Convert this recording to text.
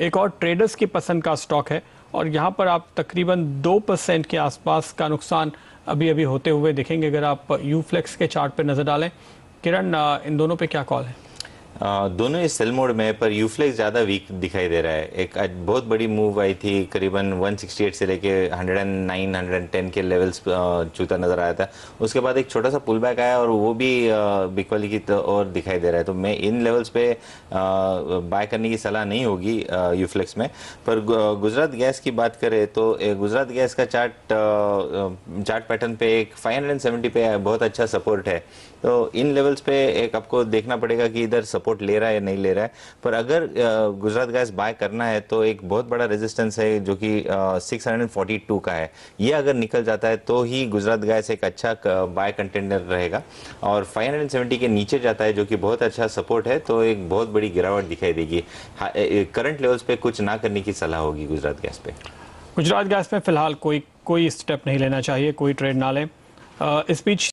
एक और ट्रेडर्स की पसंद का स्टॉक है और यहाँ पर आप तकरीबन दो परसेंट के आसपास का नुकसान अभी अभी होते हुए देखेंगे अगर आप यूफ्लेक्स के चार्ट पर नज़र डालें किरण इन दोनों पे क्या कॉल है दोनों ही सेल मोड में पर यूफ्लेक्स ज़्यादा वीक दिखाई दे रहा है एक बहुत बड़ी मूव आई थी करीबन 168 से लेके 109 110 के लेवल्स चूता नज़र आया था उसके बाद एक छोटा सा पुल बैक आया और वो भी बिकवाली की तो और दिखाई दे रहा है तो मैं इन लेवल्स पे बाय करने की सलाह नहीं होगी यूफ्लेक्स में पर गुजरात गैस की बात करें तो गुजरात गैस का चार्ट चार्ट पैटर्न पे एक फाइव पे बहुत अच्छा सपोर्ट है तो इन लेवल्स पे एक आपको देखना पड़ेगा कि इधर सपोर्ट ले रहा है या नहीं ले रहा है पर अगर गुजरात गैस बाय करना है तो एक बहुत बड़ा रेजिस्टेंस है जो कि सिक्स का है ये अगर निकल जाता है तो ही गुजरात गैस एक अच्छा बाय कंटेंडर रहेगा और फाइव के नीचे जाता है जो कि बहुत अच्छा सपोर्ट है तो एक बहुत बड़ी गिरावट दिखाई देगी करंट लेवल्स पे कुछ ना करने की सलाह होगी गुजरात गैस पे गुजरात गैस में फिलहाल कोई कोई स्टेप नहीं लेना चाहिए कोई ट्रेड ना लें इस बीच